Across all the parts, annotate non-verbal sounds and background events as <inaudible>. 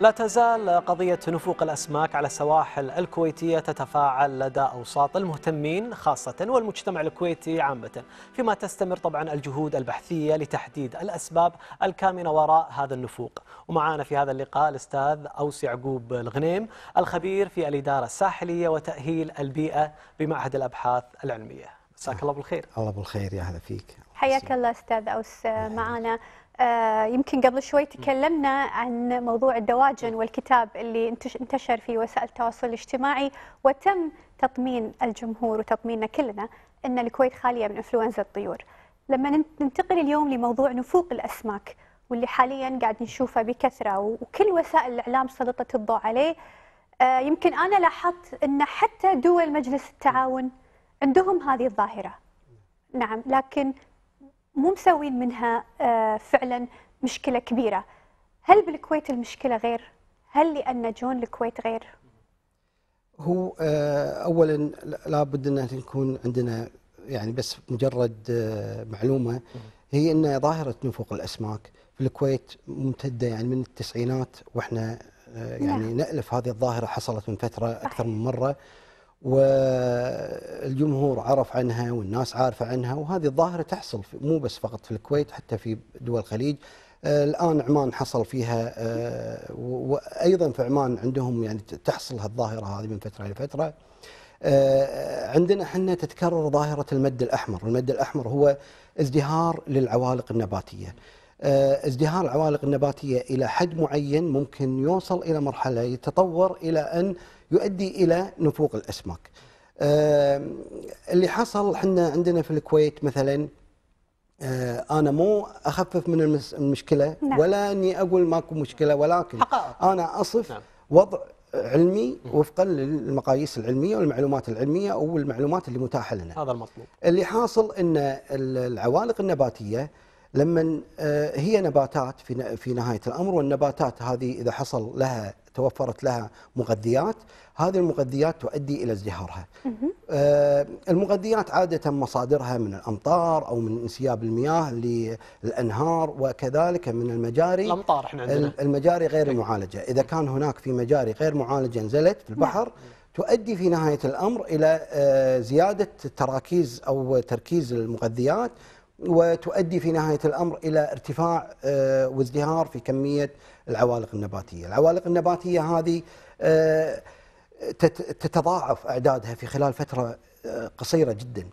لا تزال قضية نفوق الأسماك على السواحل الكويتية تتفاعل لدى أوساط المهتمين خاصة والمجتمع الكويتي عامة فيما تستمر طبعا الجهود البحثية لتحديد الأسباب الكامنة وراء هذا النفوق ومعانا في هذا اللقاء الأستاذ أوس يعقوب الغنيم الخبير في الإدارة الساحلية وتأهيل البيئة بمعهد الأبحاث العلمية مساك الله بالخير الله بالخير يا هلا فيك حياك الله استاذ اوس آه، معنا آه، يمكن قبل شوي تكلمنا عن موضوع الدواجن والكتاب اللي انتشر في وسائل التواصل الاجتماعي وتم تطمين الجمهور وتطميننا كلنا ان الكويت خاليه من انفلونزا الطيور. لما ننتقل اليوم لموضوع نفوق الاسماك واللي حاليا قاعد نشوفه بكثره وكل وسائل الاعلام سلطت الضوء عليه آه، يمكن انا لاحظت ان حتى دول مجلس التعاون عندهم هذه الظاهره. نعم لكن مو مسوين منها آه، فعلا مشكله كبيره هل بالكويت المشكله غير هل لان جون الكويت غير هو آه، اولا لابد ان نكون عندنا يعني بس مجرد آه، معلومه هي ان ظاهره نفوق الاسماك في الكويت ممتده يعني من التسعينات واحنا يعني نعم. نألف هذه الظاهره حصلت من فتره اكثر من مره والجمهور عرف عنها والناس عارفة عنها وهذه الظاهرة تحصل مو بس فقط في الكويت حتى في دول الخليج آه، الآن عمان حصل فيها آه، وأيضا في عمان عندهم يعني تحصل هالظاهرة هذه من فترة إلى فترة آه، عندنا احنا تتكرر ظاهرة المد الأحمر المد الأحمر هو ازدهار للعوالق النباتية ازدهار العوالق النباتية إلى حد معين ممكن يوصل إلى مرحلة يتطور إلى أن يؤدي الى نفوق الاسماك. اللي حصل احنا عندنا في الكويت مثلا آه، انا مو اخفف من المشكله نعم. ولا اني اقول ماكو مشكله ولكن حقائق. انا اصف نعم. وضع علمي وفقا للمقاييس العلميه والمعلومات العلميه او المعلومات اللي متاحه لنا. هذا المطلوب. اللي حاصل ان العوالق النباتيه لما آه، هي نباتات في نهايه الامر والنباتات هذه اذا حصل لها توفرت لها مغذيات هذه المغذيات تؤدي إلى ازدهارها آه، المغذيات عادة مصادرها من الأمطار أو من انسياب المياه للأنهار وكذلك من المجاري الأمطار احنا عندنا المجاري غير المعالجة إذا كان هناك في مجاري غير معالجة نزلت في البحر نعم. تؤدي في نهاية الأمر إلى آه، زيادة تراكيز أو تركيز المغذيات وتؤدي في نهاية الأمر إلى ارتفاع آه، وازدهار في كمية العوالق النباتية العوالق النباتية هذه آه، تتضاعف أعدادها في خلال فترة آه، قصيرة جدا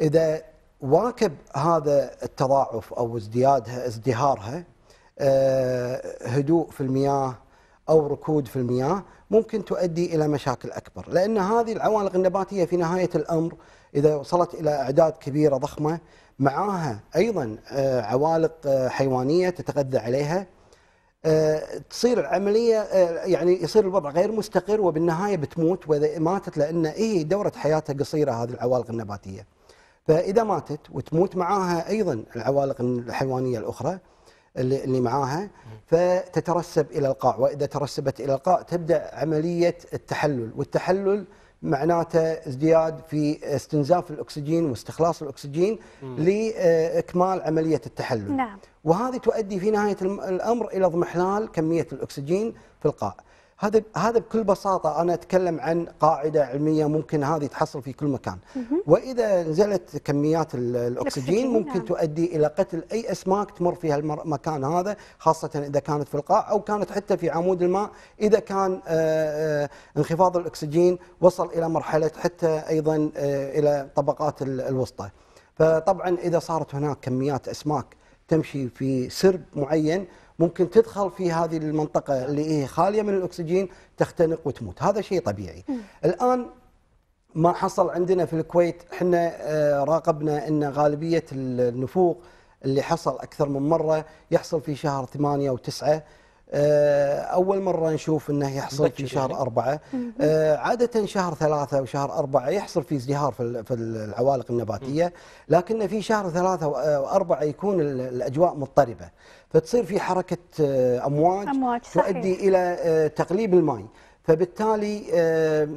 إذا واكب هذا التضاعف أو ازديادها ازدهارها هدوء في المياه أو ركود في المياه ممكن تؤدي إلى مشاكل أكبر لأن هذه العوالق النباتية في نهاية الأمر إذا وصلت إلى أعداد كبيرة ضخمة معاها ايضا آه، عوالق آه، حيوانيه تتغذى عليها آه، تصير العمليه يعني يصير الوضع غير مستقر وبالنهايه بتموت واذا ماتت لان هي إيه دوره حياتها قصيره هذه العوالق النباتيه. فاذا ماتت وتموت معاها ايضا العوالق الحيوانيه الاخرى اللي اللي معاها فتترسب الى القاع واذا ترسبت الى القاع تبدا عمليه التحلل والتحلل معناته ازدياد في استنزاف الاكسجين واستخلاص الاكسجين لاكمال عمليه التحلل نعم. وهذه تؤدي في نهايه الامر الى اضمحلال كميه الاكسجين في القاع هذا هذا بكل بساطه انا اتكلم عن قاعده علميه ممكن هذه تحصل في كل مكان واذا نزلت كميات الاكسجين ممكن نعم. تؤدي الى قتل اي اسماك تمر في المكان هذا خاصه اذا كانت في القاع او كانت حتى في عمود الماء اذا كان آه، آه، انخفاض الاكسجين وصل الى مرحله حتى ايضا آه، الى طبقات الوسطى فطبعا اذا صارت هناك كميات اسماك تمشي في سرب معين ممكن تدخل في هذه المنطقه اللي هي خاليه من الاكسجين تختنق وتموت هذا شيء طبيعي الان ما حصل عندنا في الكويت احنا آه، راقبنا ان غالبيه النفوق اللي حصل اكثر من مره يحصل في شهر 8 و9 آه، اول مره نشوف انه يحصل في شهر يعني. أربعة آه، عاده شهر ثلاثة وشهر أربعة يحصل في ازدهار في العوالق النباتيه لكن في شهر ثلاثة وأربعة يكون الاجواء مضطربه فتصير في حركة آه، أمواج, أمواج تؤدي إلى آه، تقليب الماء فبالتالي آه،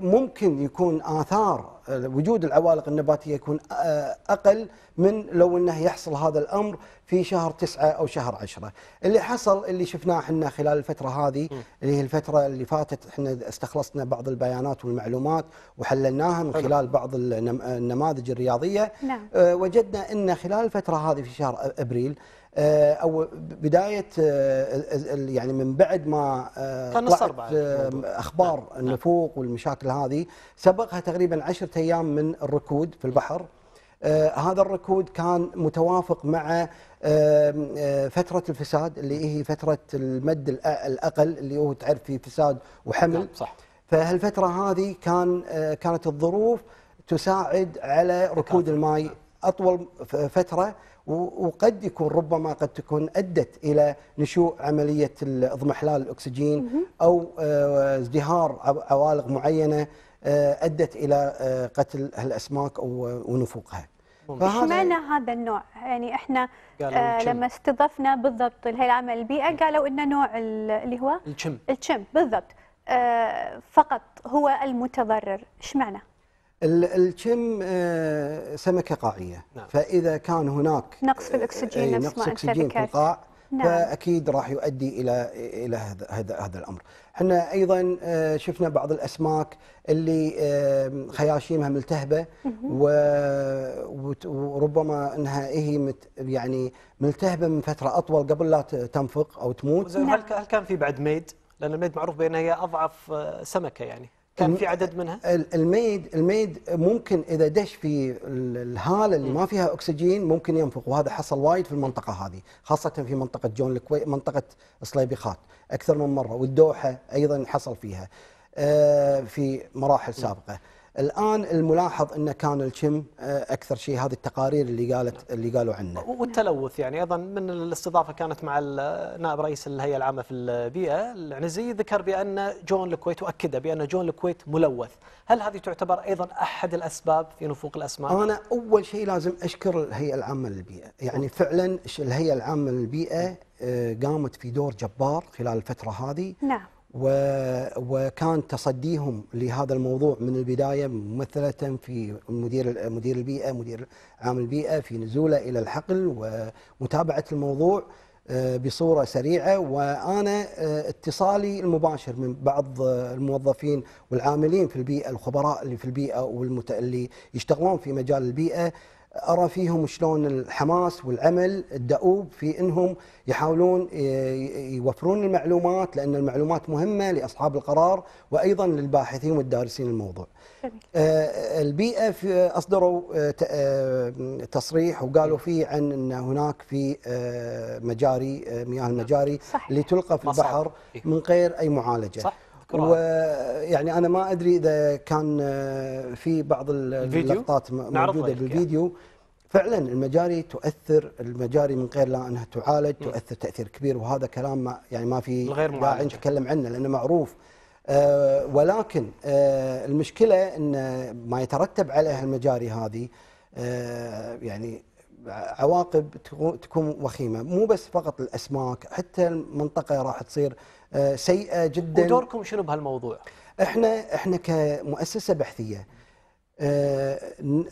ممكن يكون آثار وجود العوالق النباتيه يكون آه، اقل من لو انه يحصل هذا الامر في شهر تسعة او شهر عشرة اللي حصل اللي شفناه احنا خلال الفتره هذه اللي هي الفتره اللي فاتت احنا استخلصنا بعض البيانات والمعلومات وحللناها من خلال بعض النماذج الرياضيه نعم. آه، وجدنا ان خلال الفتره هذه في شهر ابريل آه، او بدايه يعني من بعد ما طلعت اخبار نعم. نعم. النفوق والمشاكل هذه سبقها تقريبا 10 ستة أيام من الركود في البحر آه، هذا الركود كان متوافق مع آه، آه، فترة الفساد اللي هي فترة المد الأقل اللي هو تعرف في فساد وحمل نعم، صح فهالفترة هذه كان كانت الظروف تساعد على ركود الماء نعم. أطول فترة وقد يكون ربما قد تكون أدت إلى نشوء عملية اضمحلال الأكسجين أو ازدهار عوالق معينة آه، ادت الى آه، قتل هالاسماك ونفوقها ايش معنى هذا النوع؟ يعني احنا آه لما استضفنا بالضبط الهيئه البيئه إيه. قالوا ان نوع اللي هو الشم الشم بالضبط آه فقط هو المتضرر، معنى؟ الشم آه سمكه قاعيه نعم. فاذا كان هناك نقص في آه، الاكسجين نفس ما انت ذكرت نقص في القاع نعم. فاكيد راح يؤدي الى الى هذا هذا الامر احنا ايضا آه، شفنا بعض الاسماك اللي آه، خياشيمها ملتهبه وربما انها هي يعني ملتهبه من فتره اطول قبل لا تنفق او تموت نعم. هل كان في بعد ميد؟ لان الميد معروف بانها هي اضعف آه، سمكه يعني كان في عدد منها؟ الميد الميد ممكن اذا دش في الهاله اللي ما فيها اكسجين ممكن ينفخ وهذا حصل وايد في المنطقه هذه خاصه في منطقه جون الكويت منطقه صليبيخات اكثر من مره والدوحه ايضا حصل فيها آه، في مراحل سابقه. الان الملاحظ انه كان الكم آه، اكثر شيء هذه التقارير اللي قالت اللي قالوا عنه والتلوث يعني ايضا من الاستضافه كانت مع نائب رئيس الهيئه العامه في البيئه العنزي ذكر بان جون الكويت واكد بان جون الكويت ملوث، هل هذه تعتبر ايضا احد الاسباب في نفوق الاسماك؟ انا اول شيء لازم اشكر الهيئه العامه للبيئه، يعني فعلا الهيئه العامه للبيئه آه، قامت في دور جبار خلال الفترة هذه نعم. وكان تصديهم لهذا الموضوع من البدايه ممثله في مدير مدير البيئه مدير عام البيئه في نزوله الى الحقل ومتابعه الموضوع آه، بصوره سريعه وانا آه، اتصالي المباشر من بعض الموظفين والعاملين في البيئه الخبراء اللي في البيئه واللي يشتغلون في مجال البيئه ارى فيهم شلون الحماس والعمل الدؤوب في انهم يحاولون آه، يوفرون المعلومات لان المعلومات مهمه لاصحاب القرار وايضا للباحثين والدارسين الموضوع. آه، البيئه آه، في اصدروا تصريح وقالوا فيه عن ان هناك في مجاري مياه المجاري اللي تلقى في البحر إيه. من غير اي معالجه. صح. ويعني انا ما ادري اذا كان آه، في بعض اللقطات موجوده يعني. بالفيديو فعلا المجاري تؤثر المجاري من غير لا انها تعالج تؤثر تاثير كبير وهذا كلام ما يعني ما في داعي نتكلم عنه لانه معروف آه، ولكن آه، المشكله ان ما يترتب عليها المجاري هذه يعني عواقب تكون وخيمه مو بس فقط الاسماك حتى المنطقه راح تصير آه، سيئه جدا ودوركم شنو بهالموضوع؟ احنا احنا كمؤسسه بحثيه آه،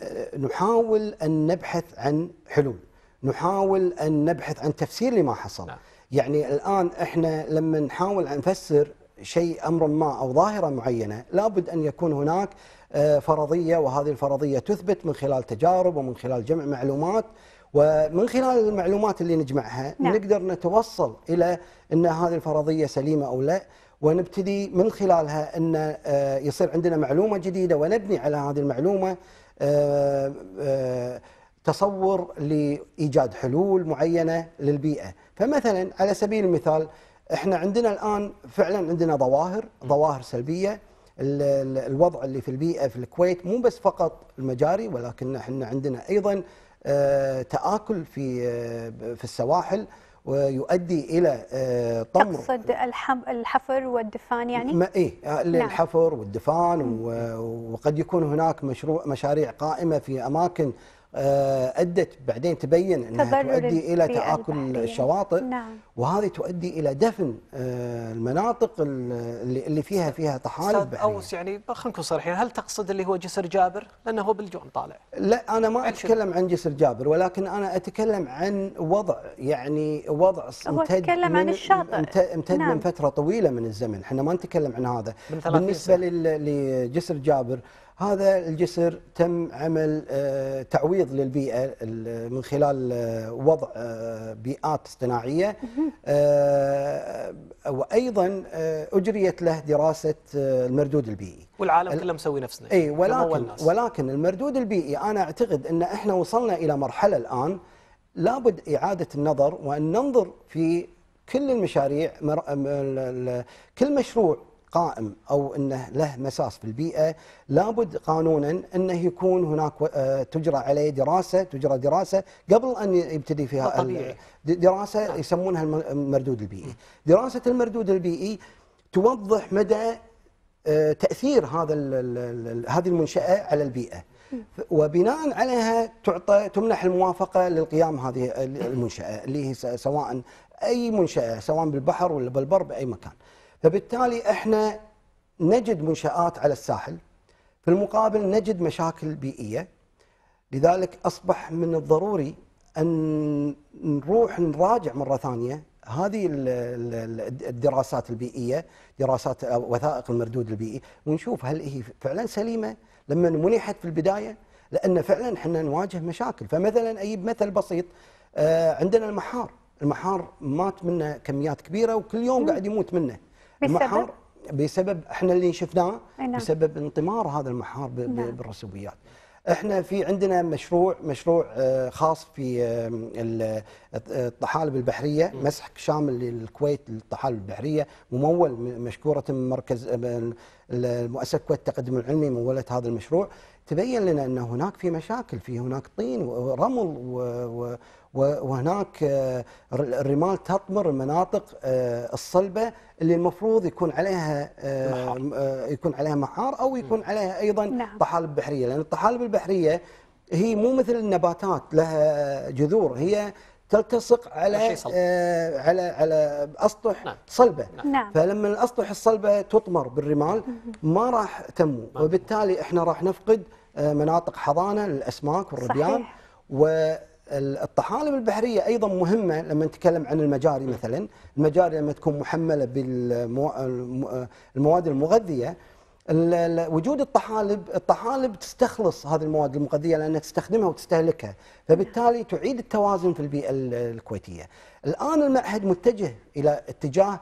آه، نحاول ان نبحث عن حلول، نحاول ان نبحث عن تفسير لما حصل. نعم. يعني الان احنا لما نحاول ان نفسر شيء امر ما او ظاهره معينه لابد ان يكون هناك فرضيه وهذه الفرضيه تثبت من خلال تجارب ومن خلال جمع معلومات ومن خلال المعلومات اللي نجمعها نعم. نقدر نتوصل الى ان هذه الفرضيه سليمه او لا ونبتدي من خلالها ان آه، يصير عندنا معلومه جديده ونبني على هذه المعلومه آه، آه، تصور لايجاد حلول معينه للبيئه، فمثلا على سبيل المثال احنا عندنا الان فعلا عندنا ظواهر ظواهر سلبيه الوضع اللي في البيئه في الكويت مو بس فقط المجاري ولكن احنا عندنا ايضا آه، تآكل في آه، في السواحل ويؤدي الى آه، طمر تقصد الحفر والدفان يعني؟ ما ايه نعم. الحفر والدفان وقد يكون هناك مشروع مشاريع قائمه في اماكن ادت بعدين تبين انها تؤدي الى تاكل البحرية. الشواطئ نعم. وهذه تؤدي الى دفن آه، المناطق اللي فيها فيها طحالب بحريه يعني. اوس يعني خلينا نكون صريحين هل تقصد اللي هو جسر جابر لانه هو بالجون طالع لا انا ما اتكلم عن جسر جابر ولكن انا اتكلم عن وضع يعني وضع امتد اتكلم عن الشاطئ امتد نعم. من فتره طويله من الزمن احنا ما نتكلم عن هذا بالنسبه لجسر جابر هذا الجسر تم عمل آه، تعويض للبيئة من خلال آه، وضع بيئات اصطناعية آه، وايضا آه، اجريت له دراسه آه، المردود البيئي والعالم كله مسوي نفسنا اي ولكن ولكن المردود البيئي انا اعتقد ان احنا وصلنا الى مرحله الان لابد اعاده النظر وان ننظر في كل المشاريع كل مشروع قائم او انه له مساس في البيئه لابد قانونا انه يكون هناك آه، تجرى عليه دراسه تجرى دراسه قبل ان يبتدي فيها دراسه يسمونها المردود البيئي دراسه المردود البيئي توضح مدى آه، تاثير هذا هذه المنشاه على البيئه وبناء عليها تعطى تمنح الموافقه للقيام هذه المنشاه اللي هي سواء اي منشاه سواء بالبحر ولا بالبر باي مكان فبالتالي احنا نجد منشآت على الساحل في المقابل نجد مشاكل بيئية لذلك أصبح من الضروري أن نروح نراجع مرة ثانية هذه الدراسات البيئية دراسات وثائق المردود البيئي ونشوف هل هي فعلا سليمة لما منحت في البداية لأن فعلا احنا نواجه مشاكل فمثلا أجيب مثل بسيط آه، عندنا المحار المحار مات منه كميات كبيرة وكل يوم قاعد يموت منه بسبب بسبب احنا اللي شفناه نعم. بسبب انطمار هذا المحار نعم. بالرسوبيات احنا في عندنا مشروع مشروع آه، خاص في الطحالب البحريه مسح شامل للكويت للطحالب البحريه ممول مشكوره من مركز آه، المؤسسه الكويت التقدم العلمي مولت هذا المشروع تبين لنا ان هناك في مشاكل في هناك طين ورمل وهناك الرمال آه، تطمر المناطق آه، الصلبه اللي المفروض يكون عليها آه، محار. يكون عليها محار او يكون عليها ايضا نعم. طحالب بحريه لان الطحالب البحريه هي مو مثل النباتات لها جذور هي تلتصق على آه على على اسطح نعم. صلبه نعم. نعم. فلما الاسطح الصلبه تطمر بالرمال ما راح تنمو نعم. وبالتالي احنا راح نفقد مناطق حضانه للاسماك والربيان صحيح. و الطحالب البحريه ايضا مهمه لما نتكلم عن المجاري مثلا، المجاري لما تكون محمله بالمواد المغذيه وجود الطحالب، الطحالب تستخلص هذه المواد المغذيه لانها تستخدمها وتستهلكها، فبالتالي تعيد التوازن في البيئه الكويتيه. الان المعهد متجه الى اتجاه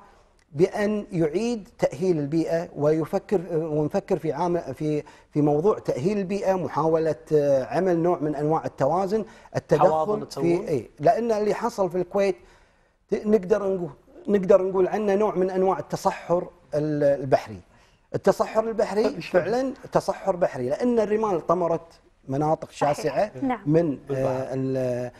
بأن يعيد تأهيل البيئة ويفكر ونفكر في عام في في موضوع تأهيل البيئة محاولة آه، عمل نوع من أنواع التوازن التدخل في أي لأن اللي حصل في الكويت نقدر نقول نقدر نقول عنه نوع من أنواع التصحر البحري التصحر البحري طيب، فعلا تصحر بحري لأن الرمال طمرت مناطق شاسعه نعم. من آه،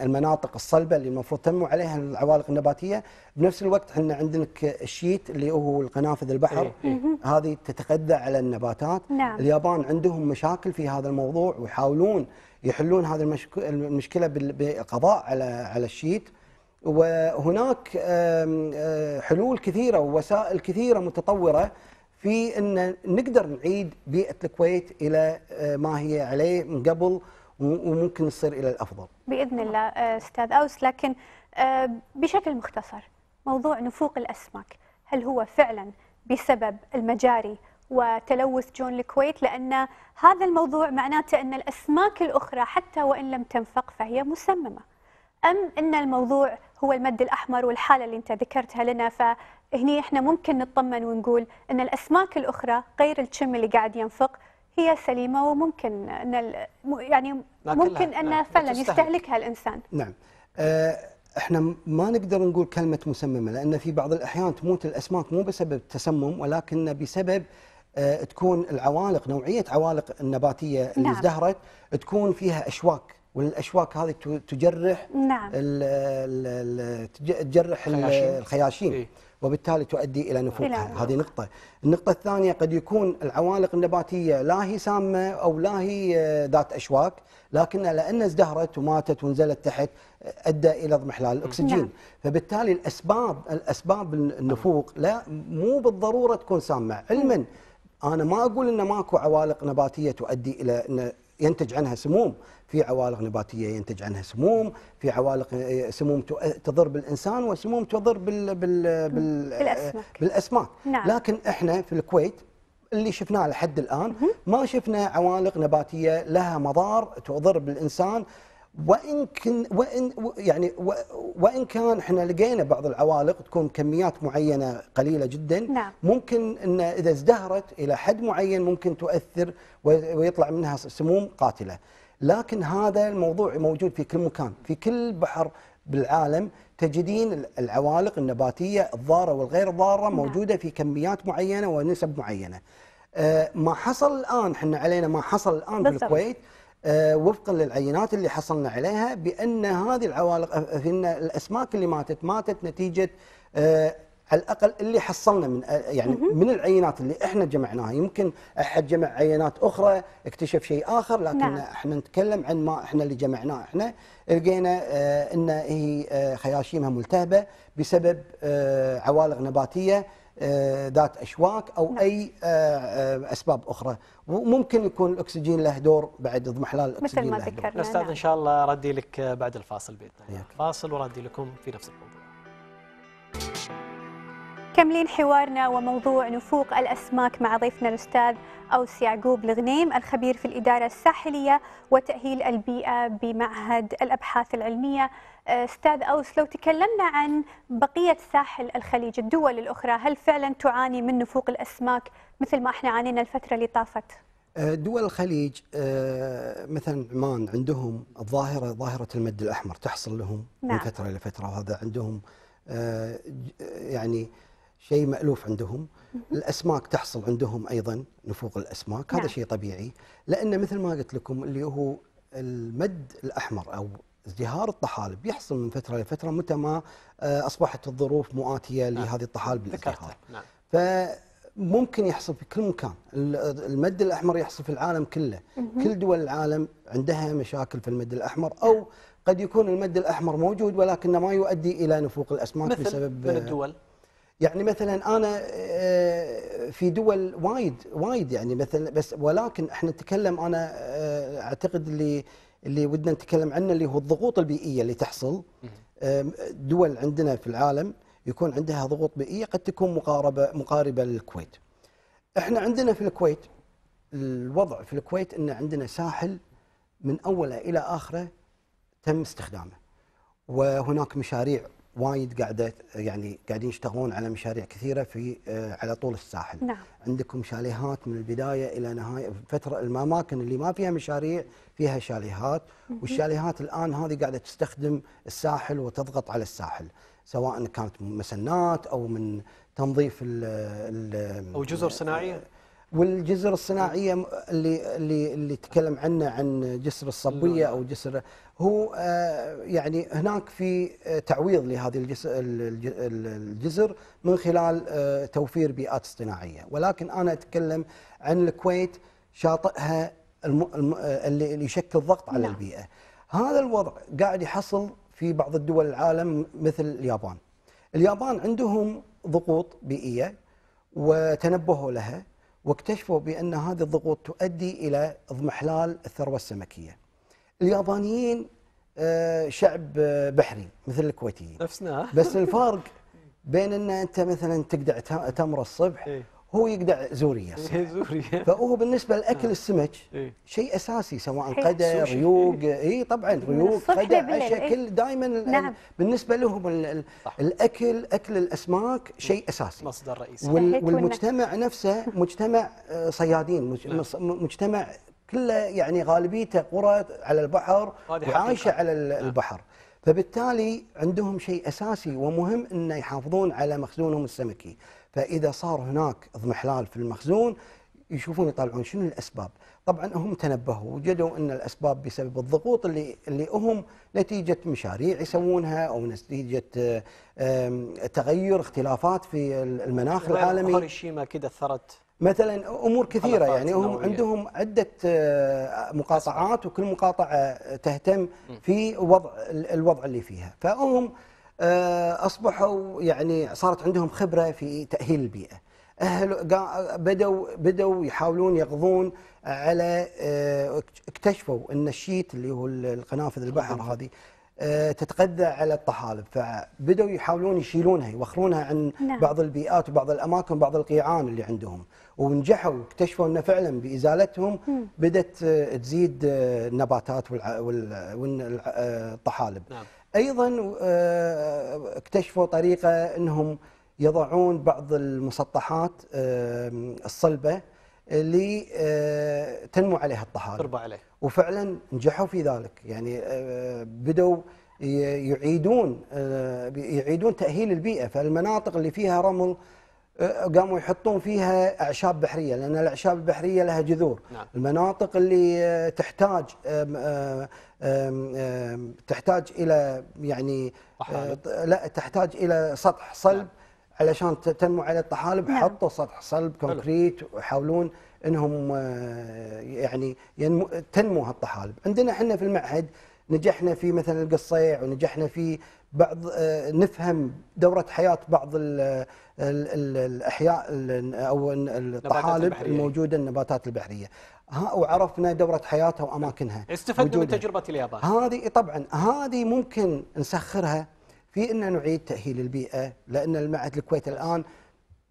المناطق الصلبه اللي المفروض تنمو عليها العوالق النباتيه بنفس الوقت احنا عندك الشيت اللي هو القنافذ البحر إيه إيه. هذه تتغذى على النباتات نعم. اليابان عندهم مشاكل في هذا الموضوع ويحاولون يحلون هذه المشكله بالقضاء على على الشيت وهناك آه، حلول كثيره ووسائل كثيره متطوره في ان نقدر نعيد بيئه الكويت الى آه، ما هي عليه من قبل وممكن نصير الى الافضل. باذن الله آه، استاذ اوس لكن آه، بشكل مختصر موضوع نفوق الاسماك هل هو فعلا بسبب المجاري وتلوث جون الكويت لان هذا الموضوع معناته ان الاسماك الاخرى حتى وان لم تنفق فهي مسممه. ام ان الموضوع هو المد الاحمر والحاله اللي انت ذكرتها لنا ف هني احنا ممكن نطمن ونقول ان الاسماك الاخرى غير التشم اللي قاعد ينفق هي سليمه وممكن ان يعني ممكن ان نعم. فعلا يستهلكها الانسان. نعم. آه، احنا ما نقدر نقول كلمه مسممه لان في بعض الاحيان تموت الاسماك مو بسبب التسمم ولكن بسبب آه، تكون العوالق نوعيه عوالق النباتيه اللي نعم. ازدهرت تكون فيها اشواك والاشواك هذه تجرح نعم تجرح الخياشيم, الخياشيم. إيه؟ وبالتالي تؤدي الى نفوذها هذه نقطه النقطه الثانيه قد يكون العوالق النباتيه لا هي سامه او لا هي آه، ذات اشواك لكن لان ازدهرت وماتت ونزلت تحت آه، ادى الى اضمحلال الاكسجين نعم. فبالتالي الاسباب الاسباب النفوق لا مو بالضروره تكون سامه علما نعم. انا ما اقول ان ماكو عوالق نباتيه تؤدي الى ان ينتج عنها سموم في عوالق نباتيه ينتج عنها سموم في عوالق آه، سموم آه، تضر بالانسان وسموم تضر بال بال بال آه، بالاسماك, بالأسماك. نعم. لكن احنا في الكويت اللي شفناه لحد الان ما شفنا عوالق نباتيه لها مضار تضر بالانسان وان كن وان يعني وان كان احنا لقينا بعض العوالق تكون كميات معينه قليله جدا نعم. ممكن ان اذا ازدهرت الى حد معين ممكن تؤثر ويطلع منها سموم قاتله. لكن هذا الموضوع موجود في كل مكان في كل بحر بالعالم تجدين العوالق النباتيه الضاره والغير ضاره نعم. موجوده في كميات معينه ونسب معينه. آه، ما حصل الان احنا علينا ما حصل الان بالكويت آه، وفقا للعينات اللي حصلنا عليها بان هذه العوالق آه، ان الاسماك اللي ماتت ماتت نتيجه على الاقل اللي حصلنا من يعني من العينات اللي احنا جمعناها يمكن احد جمع عينات اخرى اكتشف شيء اخر لكن نعم. احنا نتكلم عن ما احنا اللي جمعناه احنا لقينا آه ان هي آه خياشيمها ملتهبه بسبب آه عوالق نباتيه آه، ذات اشواك او نعم. اي آه، آه، اسباب اخرى وممكن يكون الاكسجين له دور بعد اضمحلال الاكسجين مثل ما ذكرنا استاذ نعم. ان شاء الله ردي لك بعد الفاصل باذن الله فاصل وردي لكم في نفس الموضوع مكملين حوارنا وموضوع نفوق الأسماك مع ضيفنا الأستاذ أوس يعقوب الغنيم الخبير في الإدارة الساحلية وتأهيل البيئة بمعهد الأبحاث العلمية آه، أستاذ أوس لو تكلمنا عن بقية ساحل الخليج الدول الأخرى هل فعلا تعاني من نفوق الأسماك مثل ما احنا عانينا الفترة اللي طافت؟ آه، دول الخليج آه، مثلا عمان عندهم الظاهرة ظاهرة المد الأحمر تحصل لهم نعم. من فترة إلى فترة وهذا عندهم يعني شيء مألوف عندهم الأسماك تحصل عندهم أيضا نفوق الأسماك نعم. هذا شيء طبيعي لأن مثل ما قلت لكم اللي هو المد الأحمر أو ازدهار الطحالب يحصل من فترة لفترة متى ما آه، أصبحت الظروف مؤاتية نعم. لهذه الطحالب الازدهار نعم. فممكن يحصل في كل مكان المد الأحمر يحصل في العالم كله مم. كل دول العالم عندها مشاكل في المد الأحمر نعم. أو قد يكون المد الأحمر موجود ولكنه ما يؤدي إلى نفوق الأسماك بسبب من الدول يعني مثلا انا آه، في دول وايد وايد يعني مثلا بس ولكن احنا نتكلم انا آه، اعتقد اللي اللي ودنا نتكلم عنه اللي هو الضغوط البيئيه اللي تحصل دول عندنا في العالم يكون عندها ضغوط بيئيه قد تكون مقاربه مقاربه للكويت. احنا عندنا في الكويت الوضع في الكويت ان عندنا ساحل من اوله الى اخره تم استخدامه. وهناك مشاريع وايد قاعده يعني قاعدين يشتغلون على مشاريع كثيره في آه، على طول الساحل نعم. عندكم شاليهات من البدايه الى نهايه فتره الاماكن اللي ما فيها مشاريع فيها شاليهات والشاليهات الان هذه قاعده تستخدم الساحل وتضغط على الساحل سواء كانت مسنات او من تنظيف ال او جزر صناعيه والجزر الصناعيه اللي اللي اللي تكلم عنه عن جسر الصبيه نعم. او جسر هو آه، يعني هناك في آه، تعويض لهذه الجزر من خلال آه، توفير بيئات اصطناعيه ولكن انا اتكلم عن الكويت شاطئها اللي يشكل ضغط على نعم. البيئه هذا الوضع قاعد يحصل في بعض الدول العالم مثل اليابان اليابان عندهم ضغوط بيئيه وتنبهوا لها واكتشفوا بأن هذه الضغوط تؤدي إلى اضمحلال الثروة السمكية اليابانيين آه، شعب آه، بحري مثل الكويتيين نفسنا بس <laughs> الفرق بين ان انت مثلا تقدع تمر الصبح إيه. هو يقدع زوريا <laughs> زوريا فهو بالنسبه لاكل آه. السمك إيه. شيء اساسي سواء قدر ريوق اي إيه، طبعا ريوق قدر عشاء كل دائما نعم. بالنسبه لهم الاكل اكل الاسماك شيء اساسي مصدر رئيسي والمجتمع نفسه مجتمع آه، صيادين نعم. مجتمع كله يعني غالبيته قرى على البحر وعايشه على نعم. البحر فبالتالي عندهم شيء اساسي ومهم انه يحافظون على مخزونهم السمكي فاذا صار هناك اضمحلال في المخزون يشوفون يطالعون شنو الاسباب طبعا هم تنبهوا وجدوا ان الاسباب بسبب الضغوط اللي اللي هم نتيجه مشاريع يسوونها او نتيجه تغير اختلافات في المناخ العالمي هيروشيما كده اثرت مثلا امور كثيره يعني هم نوعية. عندهم عده آه، مقاطعات وكل مقاطعه تهتم في وضع الوضع اللي فيها فهم آه، اصبحوا يعني صارت عندهم خبره في تاهيل البيئه اهل بدوا بدوا يحاولون يقضون على آه، اكتشفوا ان الشيت اللي هو القنافذ البحر هذه آه، تتغذى على الطحالب فبدوا يحاولون يشيلونها يوخرونها عن نعم. بعض البيئات وبعض الاماكن بعض القيعان اللي عندهم ونجحوا اكتشفوا انه فعلا بازالتهم بدات تزيد النباتات والطحالب نعم. ايضا آه، اكتشفوا طريقه انهم يضعون بعض المسطحات الصلبه اللي آه، تنمو عليها الطحالب تربى عليه وفعلا نجحوا في ذلك يعني آه، بدوا يعيدون يعيدون تاهيل البيئه فالمناطق اللي فيها رمل أه، قاموا يحطون فيها اعشاب بحريه لان الاعشاب البحريه لها جذور نعم. المناطق اللي أه، تحتاج أه، أم أم تحتاج الى يعني لا تحتاج الى سطح صلب نعم. علشان تنمو على الطحالب نعم. حطوا سطح صلب كونكريت ويحاولون انهم يعني تنمو هالطحالب عندنا احنا في المعهد نجحنا في مثلا القصيع ونجحنا في بعض آه، نفهم دوره حياه بعض الـ الـ الاحياء الـ او الطحالب الموجوده النباتات البحريه ها وعرفنا دوره حياتها واماكنها إيه، استفدنا من تجربه اليابان هذه طبعا هذه ممكن نسخرها في ان نعيد تاهيل البيئه لان المعهد الكويت الان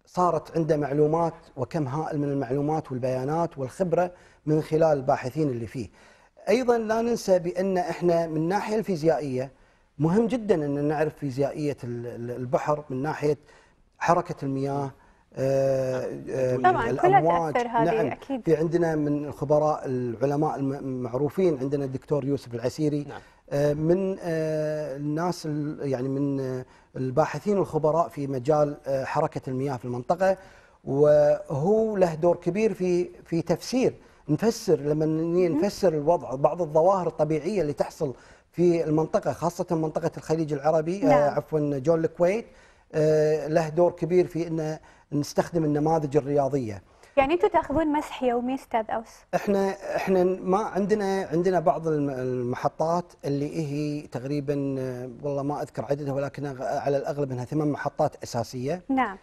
صارت عنده معلومات وكم هائل من المعلومات والبيانات والخبره من خلال الباحثين اللي فيه. ايضا لا ننسى بان احنا من الناحيه الفيزيائيه مهم جدا ان نعرف فيزيائيه البحر من ناحيه حركه المياه آه، آه، طبعا الامواج كلها تأثر هذه نعم أكيد. في عندنا من الخبراء العلماء المعروفين عندنا الدكتور يوسف العسيري نعم. آه، من الناس يعني من الباحثين الخبراء في مجال حركه المياه في المنطقه وهو له دور كبير في في تفسير نفسر لما نفسر الوضع بعض الظواهر الطبيعيه اللي تحصل في المنطقة خاصة منطقة الخليج العربي آه، نعم. عفوا جول الكويت آه، له دور كبير في أن نستخدم النماذج الرياضية يعني انتم تاخذون مسح يومي استاذ اوس احنا احنا ما عندنا عندنا بعض المحطات اللي هي تقريبا آه، والله ما اذكر عددها ولكن على الاغلب انها ثمان محطات اساسيه نعم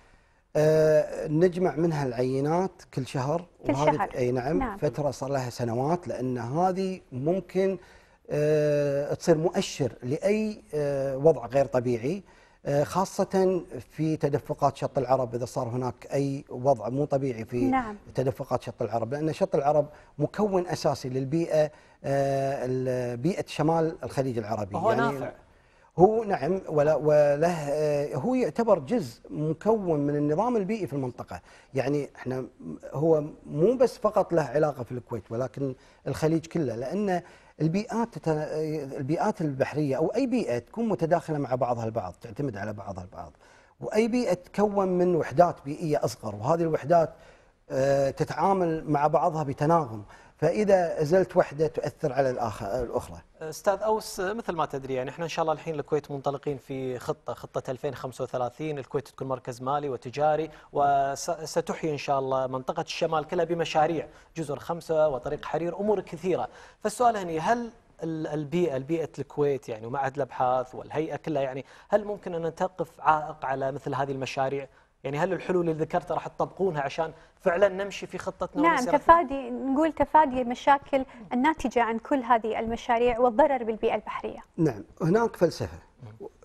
آه نجمع منها العينات كل شهر كل شهر اي نعم, نعم فتره صار لها سنوات لان هذه ممكن آه، تصير مؤشر لاي آه، وضع غير طبيعي آه، خاصة في تدفقات شط العرب إذا صار هناك أي وضع مو طبيعي في نعم. تدفقات شط العرب لأن شط العرب مكون أساسي للبيئة بيئة شمال الخليج العربي هو يعني نافع هو نعم ولا وله هو يعتبر جزء مكون من النظام البيئي في المنطقة يعني احنا هو مو بس فقط له علاقة في الكويت ولكن الخليج كله لأنه البيئات البيئات البحريه او اي بيئه تكون متداخله مع بعضها البعض تعتمد على بعضها البعض واي بيئه تتكون من وحدات بيئيه اصغر وهذه الوحدات آه، تتعامل مع بعضها بتناغم فاذا ازلت وحده تؤثر على الاخرى استاذ اوس مثل ما تدري يعني احنا ان شاء الله الحين الكويت منطلقين في خطه خطه 2035 الكويت تكون مركز مالي وتجاري وستحيي ان شاء الله منطقه الشمال كلها بمشاريع جزر خمسه وطريق حرير امور كثيره فالسؤال هني هل البيئه البيئه الكويت يعني ومعهد الابحاث والهيئه كلها يعني هل ممكن ان تقف عائق على مثل هذه المشاريع يعني هل الحلول اللي ذكرتها راح تطبقونها عشان فعلا نمشي في خطتنا نعم تفادي نقول تفادي مشاكل الناتجه عن كل هذه المشاريع والضرر بالبيئه البحريه. نعم هناك فلسفه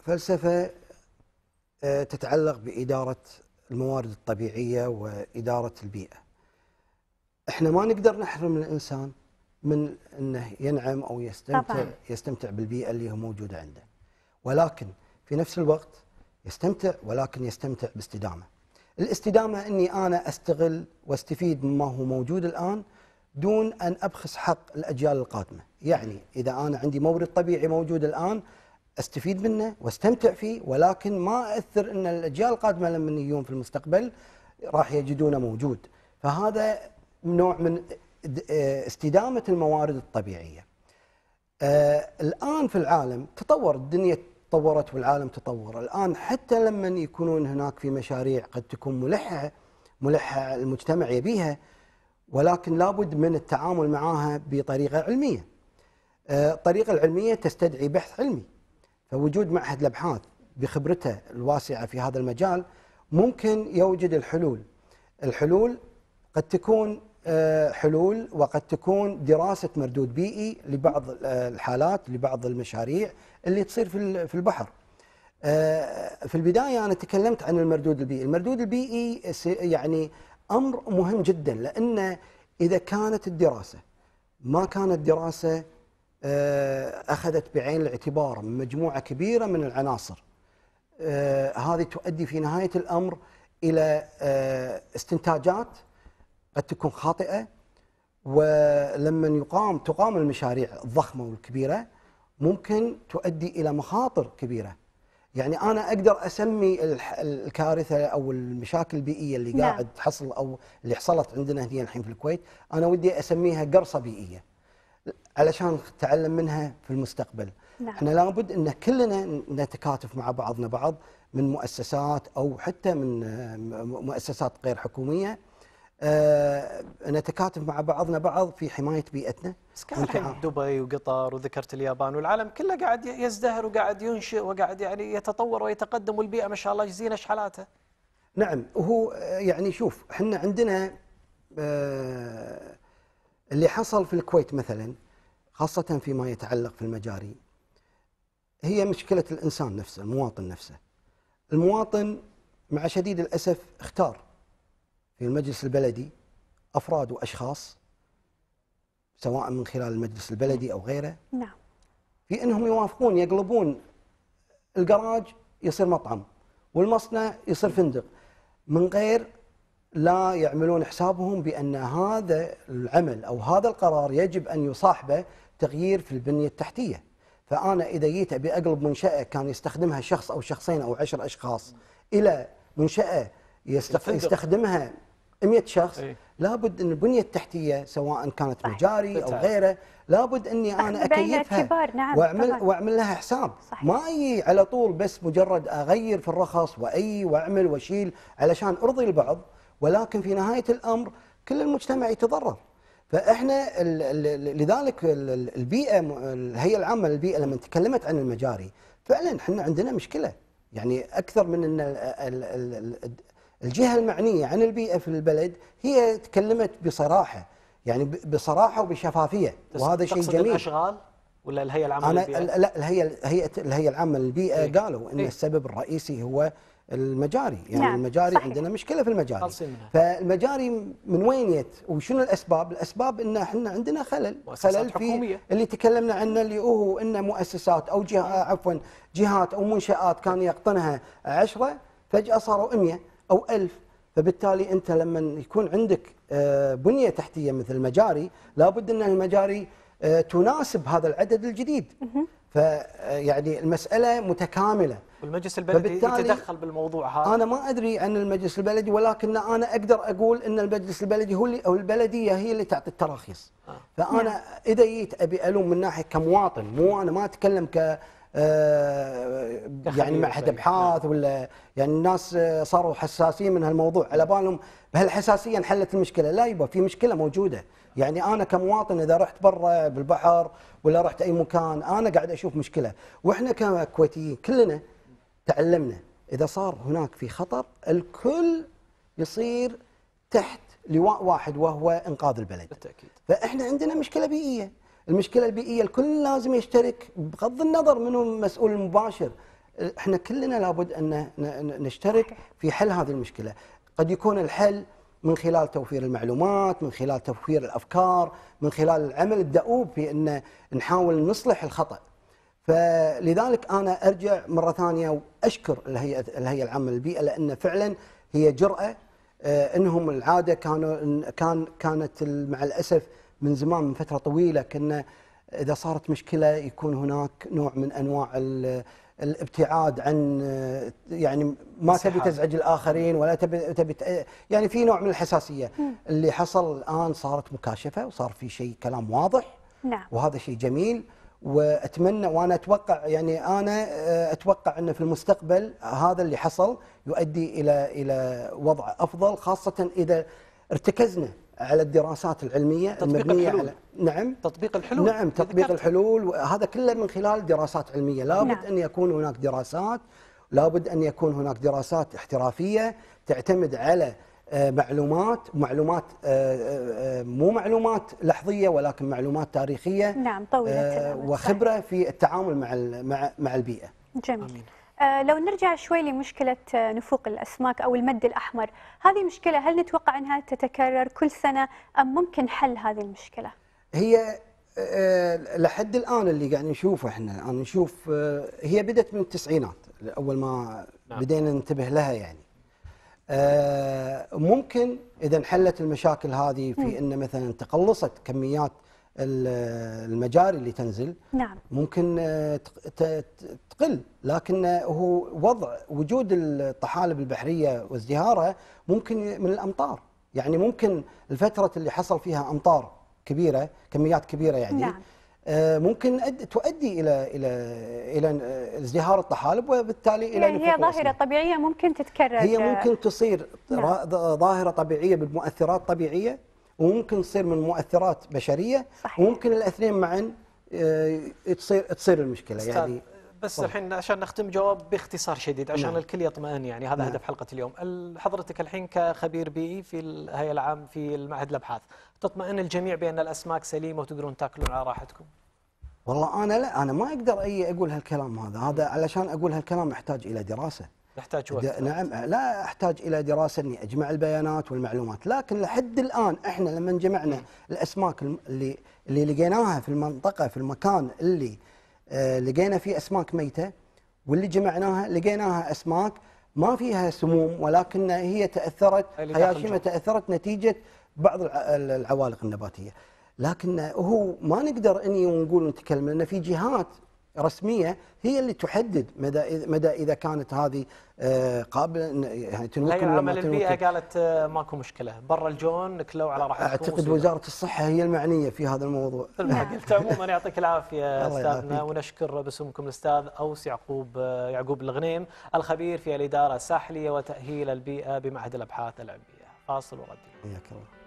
فلسفه آه، تتعلق باداره الموارد الطبيعيه واداره البيئه. احنا ما نقدر نحرم الانسان من انه ينعم او يستمتع طبعا. يستمتع بالبيئه اللي هو موجوده عنده. ولكن في نفس الوقت يستمتع ولكن يستمتع باستدامه. الاستدامه اني انا استغل واستفيد مما هو موجود الان دون ان ابخس حق الاجيال القادمه، يعني اذا انا عندي مورد طبيعي موجود الان استفيد منه واستمتع فيه ولكن ما اثر ان الاجيال القادمه لما يجون في المستقبل راح يجدونه موجود، فهذا نوع من آه، استدامه الموارد الطبيعيه. آه، الان في العالم تطور الدنيا تطورت والعالم تطور الآن حتى لما يكونون هناك في مشاريع قد تكون ملحة ملحة المجتمع يبيها ولكن لابد من التعامل معها بطريقة علمية الطريقة آه، العلمية تستدعي بحث علمي فوجود معهد الأبحاث بخبرته الواسعة في هذا المجال ممكن يوجد الحلول الحلول قد تكون آه، حلول وقد تكون دراسه مردود بيئي لبعض الحالات لبعض المشاريع اللي تصير في البحر. آه، في البدايه انا تكلمت عن المردود البيئي، المردود البيئي يعني امر مهم جدا لأن اذا كانت الدراسه ما كانت دراسه آه، اخذت بعين الاعتبار مجموعه كبيره من العناصر هذه تؤدي في نهايه الامر الى استنتاجات قد تكون خاطئه ولما يقام تقام المشاريع الضخمه والكبيره ممكن تؤدي الى مخاطر كبيره يعني انا اقدر اسمي الكارثه او المشاكل البيئيه اللي نعم. قاعد تحصل او اللي حصلت عندنا هنا الحين في الكويت انا ودي اسميها قرصه بيئيه علشان نتعلم منها في المستقبل نعم. احنا لابد ان كلنا نتكاتف مع بعضنا بعض من مؤسسات او حتى من مؤسسات غير حكوميه آه، نتكاتف مع بعضنا بعض في حمايه بيئتنا بس كان دبي وقطر وذكرت اليابان والعالم كله قاعد يزدهر وقاعد ينشئ وقاعد يعني يتطور ويتقدم والبيئه ما شاء الله جزينا شحالاته نعم وهو يعني شوف احنا عندنا آه، اللي حصل في الكويت مثلا خاصه فيما يتعلق في المجاري هي مشكله الانسان نفسه المواطن نفسه المواطن مع شديد الاسف اختار في المجلس البلدي أفراد وأشخاص سواء من خلال المجلس البلدي أو غيره نعم في أنهم يوافقون يقلبون الجراج يصير مطعم والمصنع يصير فندق من غير لا يعملون حسابهم بأن هذا العمل أو هذا القرار يجب أن يصاحبه تغيير في البنية التحتية فأنا إذا جيت أبي أقلب منشأة كان يستخدمها شخص أو شخصين أو عشر أشخاص إلى منشأة يستخدمها 100 شخص أي. لابد ان البنيه التحتيه سواء كانت صحيح. مجاري او غيره لابد اني انا اكيفها نعم واعمل طبعا. واعمل لها حساب صحيح. ما اي على طول بس مجرد اغير في الرخص واي واعمل واشيل علشان ارضي البعض ولكن في نهايه الامر كل المجتمع يتضرر فاحنا لذلك البيئه الهيئه العامه للبيئه لما تكلمت عن المجاري فعلا احنا عندنا مشكله يعني اكثر من ان الجهة المعنية عن البيئة في البلد هي تكلمت بصراحة يعني بصراحة وبشفافية وهذا شيء جميل الأشغال ولا الهيئة العامة للبيئة؟ لا الهيئة الهيئة الهيئة العامة للبيئة إيه؟ قالوا إن إيه؟ السبب الرئيسي هو المجاري يعني نعم المجاري صحيح. عندنا مشكلة في المجاري فالمجاري من وين يت وشنو الأسباب الأسباب إن احنا عندنا خلل خلل في حكومية. اللي تكلمنا عنه اللي هو إن مؤسسات أو جهة إيه. عفوا جهات أو منشآت كان يقطنها عشرة فجأة صاروا 100 أو ألف فبالتالي أنت لما يكون عندك آه، بنية تحتية مثل مجاري لابد أن المجاري آه، تناسب هذا العدد الجديد فيعني آه، المسألة متكاملة والمجلس البلدي يتدخل بالموضوع هذا انا ما ادري عن المجلس البلدي ولكن انا اقدر اقول ان المجلس البلدي هو اللي او البلديه هي اللي تعطي التراخيص آه. فانا نعم. اذا جيت ابي الوم من ناحيه كمواطن مو انا ما اتكلم ك آه، يعني معهد ابحاث نعم. ولا يعني الناس صاروا حساسين من هالموضوع على بالهم بهالحساسيه انحلت المشكله لا يبا في مشكله موجوده يعني انا كمواطن اذا رحت برا بالبحر ولا رحت اي مكان انا قاعد اشوف مشكله واحنا ككويتيين كلنا تعلمنا اذا صار هناك في خطر الكل يصير تحت لواء واحد وهو انقاذ البلد بالتاكيد فاحنا عندنا مشكله بيئيه المشكله البيئيه الكل لازم يشترك بغض النظر من المسؤول المباشر احنا كلنا لابد ان نشترك في حل هذه المشكله قد يكون الحل من خلال توفير المعلومات من خلال توفير الافكار من خلال العمل الدؤوب في ان نحاول نصلح الخطا فلذلك انا ارجع مره ثانيه واشكر الهيئه الهيئه العامه للبيئه لان فعلا هي جراه آه، انهم العاده كانوا كان كانت مع الاسف من زمان من فتره طويله كنا اذا صارت مشكله يكون هناك نوع من انواع الابتعاد عن يعني ما تبي تزعج الاخرين ولا تبي تبي يعني في نوع من الحساسيه م. اللي حصل الان صارت مكاشفه وصار في شيء كلام واضح نعم وهذا شيء جميل واتمنى وانا اتوقع يعني انا آه، اتوقع انه في المستقبل هذا اللي حصل يؤدي الى الى وضع افضل خاصه اذا ارتكزنا على الدراسات العلميه تطبيق المبنيه الحلول. على نعم تطبيق الحلول نعم تطبيق الحلول وهذا كله من خلال دراسات علميه لابد نعم. ان يكون هناك دراسات لابد ان يكون هناك دراسات احترافيه تعتمد على آه، معلومات معلومات آه، آه، مو معلومات لحظيه ولكن معلومات تاريخيه نعم طويله وخبره في التعامل مع مع البيئه جميل آه، لو نرجع شوي لمشكلة آه، نفوق الأسماك أو المد الأحمر هذه مشكلة هل نتوقع أنها تتكرر كل سنة أم ممكن حل هذه المشكلة؟ هي آه، لحد الآن اللي قاعد نشوفه احنا أنا نشوف هي بدأت من التسعينات أول ما نعم. بدينا ننتبه لها يعني ممكن إذا انحلت المشاكل هذه في أن مثلا تقلصت كميات المجاري اللي تنزل نعم. ممكن آه، تقل لكن آه، هو وضع وجود الطحالب البحرية وازدهارها ممكن من الأمطار يعني ممكن الفترة اللي حصل فيها أمطار كبيرة كميات كبيرة يعني نعم. آه، ممكن تؤدي الى الى الى ازدهار الطحالب وبالتالي الى يعني هي ظاهره وصلة. طبيعيه ممكن تتكرر هي ممكن تصير نعم. ظاهره طبيعيه بمؤثرات طبيعيه وممكن تصير من مؤثرات بشريه صحيح. وممكن الاثنين معا آه، تصير تصير المشكله يعني بس طبعا. الحين عشان نختم جواب باختصار شديد عشان نعم. الكل يطمئن يعني هذا نعم. هدف حلقه اليوم حضرتك الحين كخبير بيئي في الهيئه العام في المعهد الابحاث تطمئن الجميع بان الاسماك سليمه وتقدرون تاكلون على راحتكم والله انا لا انا ما اقدر اي اقول هالكلام هذا هذا علشان اقول هالكلام احتاج الى دراسه يحتاج وقت نعم لا احتاج الى دراسه اني اجمع البيانات والمعلومات، لكن لحد الان احنا لما جمعنا الاسماك اللي اللي لقيناها في المنطقه في المكان اللي آه، لقينا فيه اسماك ميته واللي جمعناها لقيناها اسماك ما فيها سموم ولكن هي تاثرت هياشيما تاثرت نتيجه بعض العوالق النباتيه. لكن هو ما نقدر اني ونقول نتكلم لان في جهات رسميه هي اللي تحدد مدى مدى اذا كانت هذه آه، قابله يعني تنوكل ولا العمل البيئه قالت آه، ماكو مشكله برا الجون نكلوا على راحتكم اعتقد وزاره الصحه هي المعنيه في هذا الموضوع <laughs> قلت عموما يعطيك العافيه <laughs> استاذنا ونشكر باسمكم الاستاذ اوس يعقوب آه، يعقوب الغنيم الخبير في الاداره الساحليه وتاهيل البيئه بمعهد الابحاث العلميه فاصل وردي حياك الله